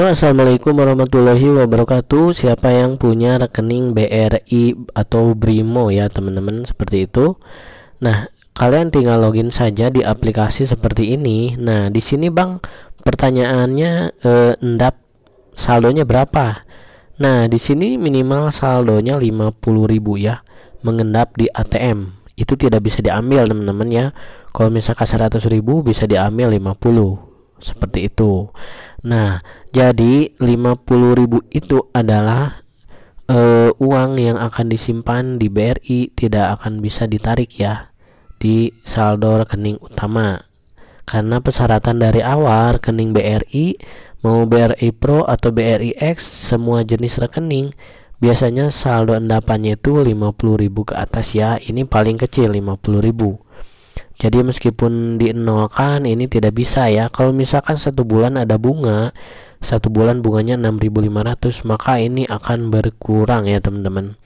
Halo assalamualaikum warahmatullahi wabarakatuh siapa yang punya rekening BRI atau Brimo ya teman-teman seperti itu nah kalian tinggal login saja di aplikasi seperti ini nah di sini bang pertanyaannya eh, endap saldonya berapa nah di sini minimal saldonya 50.000 ya mengendap di ATM itu tidak bisa diambil teman-teman ya kalau misalkan 100.000 bisa diambil 50 seperti itu. Nah, jadi 50.000 itu adalah uh, uang yang akan disimpan di BRI tidak akan bisa ditarik ya di saldo rekening utama. Karena persyaratan dari awal rekening BRI mau BRI Pro atau BRI X semua jenis rekening biasanya saldo endapannya itu 50.000 ke atas ya. Ini paling kecil 50.000 jadi meskipun dinolkan ini tidak bisa ya kalau misalkan satu bulan ada bunga satu bulan bunganya 6500 maka ini akan berkurang ya teman-teman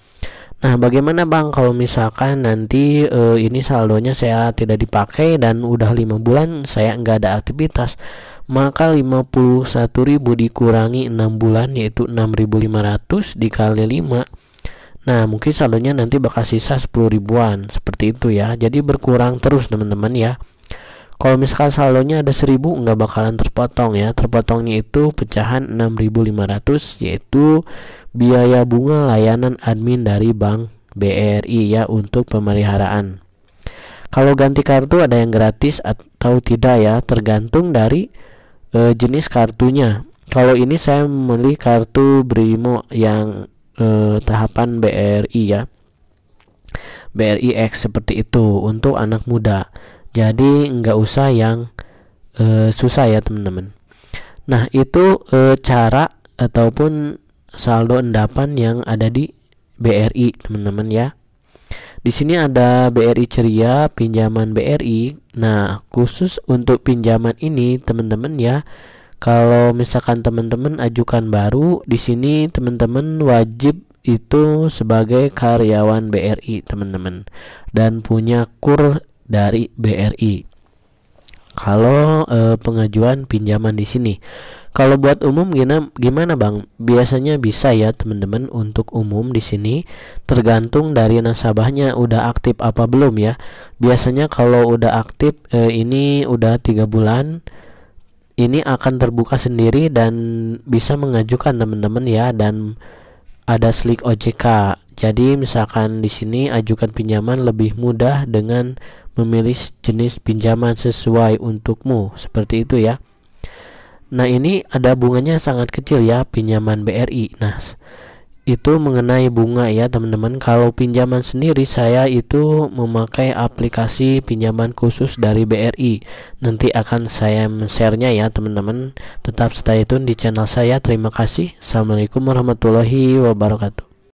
Nah bagaimana bang kalau misalkan nanti e, ini saldonya saya tidak dipakai dan udah lima bulan saya nggak ada aktivitas maka 51.000 dikurangi 6 bulan yaitu 6.500 dikali 5 Nah, mungkin saldonya nanti bakal sisa 10 ribuan, seperti itu ya. Jadi berkurang terus teman-teman ya. Kalau misalkan saldonya ada 1000 nggak bakalan terpotong ya. Terpotongnya itu pecahan 6500 yaitu biaya bunga layanan admin dari bank BRI ya untuk pemeliharaan. Kalau ganti kartu ada yang gratis atau tidak ya, tergantung dari e, jenis kartunya. Kalau ini saya memilih kartu Brimo yang eh, tahapan BRI ya BRIX seperti itu untuk anak muda jadi nggak usah yang eh, susah ya teman-teman nah itu eh, cara ataupun saldo endapan yang ada di BRI teman-teman ya di sini ada BRI ceria pinjaman BRI nah khusus untuk pinjaman ini teman-teman ya kalau misalkan teman-teman ajukan baru di sini teman-teman wajib itu sebagai karyawan BRI teman-teman dan punya kur dari BRI kalau e, pengajuan pinjaman di sini kalau buat umum gimana gimana Bang biasanya bisa ya teman-teman untuk umum di sini tergantung dari nasabahnya udah aktif apa belum ya biasanya kalau udah aktif e, ini udah tiga bulan ini akan terbuka sendiri dan bisa mengajukan teman-teman ya dan ada slick OJK. Jadi misalkan di sini ajukan pinjaman lebih mudah dengan memilih jenis pinjaman sesuai untukmu seperti itu ya. Nah, ini ada bunganya sangat kecil ya pinjaman BRI. Nah, itu mengenai bunga ya teman-teman kalau pinjaman sendiri saya itu memakai aplikasi pinjaman khusus dari BRI nanti akan saya share-nya ya teman-teman tetap stay tune di channel saya terima kasih Assalamualaikum warahmatullahi wabarakatuh